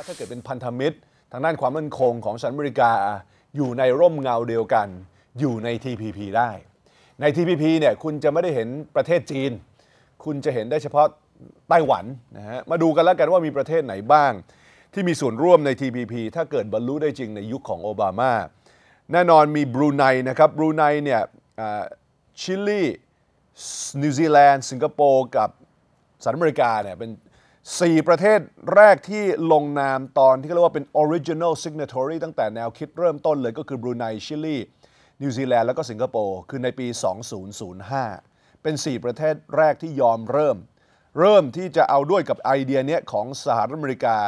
ว่าถ้าเกิดเป็นพันธมิตรทางด้านความมั่นคงของสหรัฐอเมริกาอยู่ในร่มเงาเดียวกันอยู่ใน TPP ได้ ใน TPP เนี่ยคุณจะไม่ได้เห็นประเทศจีน คุณจะเห็นได้เฉพาะไต้หวันนะฮะมาดูกันแล้วกันว่ามีประเทศไหนบ้าง ที่มีส่วนร่วมใน TPP ถ้าเกิดบรรลุได้จริงในยุคขของโอบามา แน่นอนมีบรูไนนะครับบรูไนเนี่ยชิลีนิวซีแลนด์ สิงคโปร์กับสหรัฐอเมริกาเนี่ยเป็น4 ประเทศแรกที่ลงนามตอนที่เรียกว่าเป็น original signatory ตั้งแต่แนวคิดเริ่มต้นเลยก็คือบรูไนชิลีนิวซีแลนด์แล้วก็สิงคโปร์ คือในปี 2005 เป็น 4 ประเทศแรกที่ยอมเริ่ม เริ่มที่จะเอาด้วยกับไอเดียเนี้ยของสหรัฐอเมริกา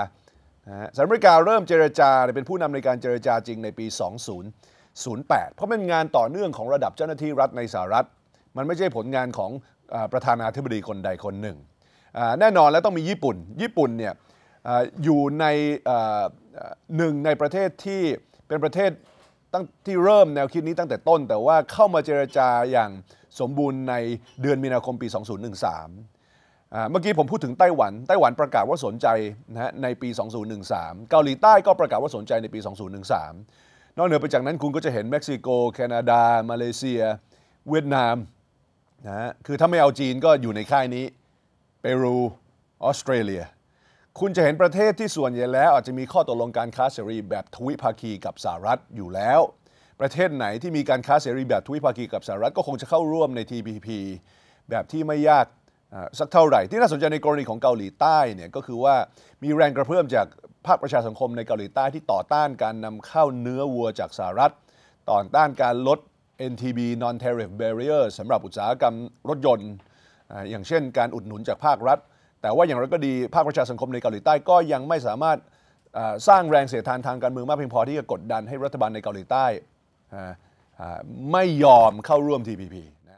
สหรัฐอเมริกาเริ่มเจรจา เป็นผู้นำในการเจรจาจริงในปี 2008 เพราะเป็นงานต่อเนื่องของระดับเจ้าหน้าที่รัฐในสหรัฐ มันไม่ใช่ผลงานของประธานาธิบดีคนใดคนหนึ่งแน่นอนแล้วต้องมีญี่ปุ่น ญี่ปุ่นเนี่ยอยู่ในหนึ่งในประเทศที่เป็นประเทศตั้งที่เริ่มแนวคิดนี้ตั้งแต่ต้นแต่ว่าเข้ามาเจรจาอย่างสมบูรณ์ในเดือนมีนาคมปี 2013 เมื่อกี้ผมพูดถึงไต้หวัน ไต้หวันประกาศว่าสนใจนะฮะในปี 2013 เกาหลีใต้ก็ประกาศว่าสนใจในปี 2013 นอกเหนือไปจากนั้นคุณก็จะเห็นเม็กซิโก แคนาดามาเลเซีย เวียดนามนะฮะคือถ้าไม่เอาจีนก็อยู่ในค่ายนี้เปรูออสเตรเลียคุณจะเห็นประเทศที่ส่วนใหญ่แล้ว อาจจะมีข้อตกลงการค้าเสรี แบบทวิภาคีกับสหรัฐอยู่แล้ว ประเทศไหนที่มีการค้าเสรีแบบทวิภาคีกับสหรัฐก็คงจะเข้าร่วมใน TPP แบบที่ไม่ยากสักเท่าไหร่ ที่น่าสนใจในกรณีของเกาหลีใต้เนี่ยก็คือว่ามีแรงกระเพื่อมจากภาคประชาสังคมในเกาหลีใต้ที่ต่อต้านการนำเข้าเนื้อวัวจากสหรัฐต่อต้านการลด NTB non tariff barrier สำหรับอุตสาหกรรมรถยนต์อย่างเช่นการอุดหนุนจากภาครัฐ แต่ว่าอย่างไรก็ดีภาคประชาสังคมในเกาหลีใต้ก็ยังไม่สามารถสร้างแรงเสียดทานทางการเมืองมากเพียงพอที่จะกดดันให้รัฐบาลในเกาหลีใต้ ไม่ยอมเข้าร่วม TPP